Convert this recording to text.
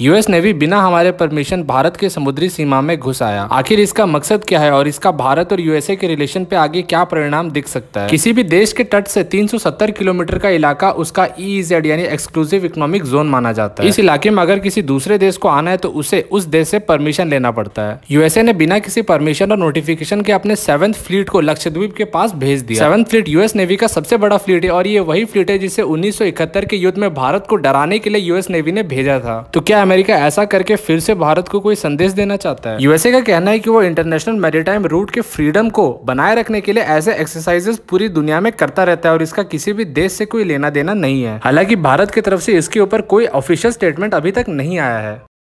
US navy बिना हमारे permission Bharat के समुद्री सीमा में घुस आया आखिर इसका मकसद क्या है और इसका भारत और यूएसए के रिलेशन पे आगे क्या परिणाम दिख सकता है किसी भी देश के तट से 370 किलोमीटर का इलाका उसका ईजेड e यानी एक्सक्लूसिव इकोनॉमिक जोन माना जाता है इस इलाके में अगर किसी दूसरे देश को आना है तो उसे उस देश से परमिशन लेना पड़ता है यूएसए ने बिना किसी परमिशन और नोटिफिकेशन के अपने सेवंथ फ्लीट को लक्षद्वीप के पास भेज दिया सेवंथ फ्लीट यूएस नेवी का सबसे बड़ा फ्लीट है और ये वही फ्लीट है जिसे उन्नीस के युद्ध में भारत को डराने के लिए यूएस नेवी ने भेजा था तो क्या अमेरिका ऐसा करके फिर से भारत को कोई संदेश देना चाहता है यूएसए का कहना है कि वो इंटरनेशनल मेरीटाइम रूट के फ्रीडम को बनाए रखने के लिए ऐसे एक्सरसाइजेस पूरी दुनिया में करता रहता है और इसका किसी भी देश से कोई लेना देना नहीं है हालांकि भारत की तरफ से इसके ऊपर कोई ऑफिशियल स्टेटमेंट अभी तक नहीं आया है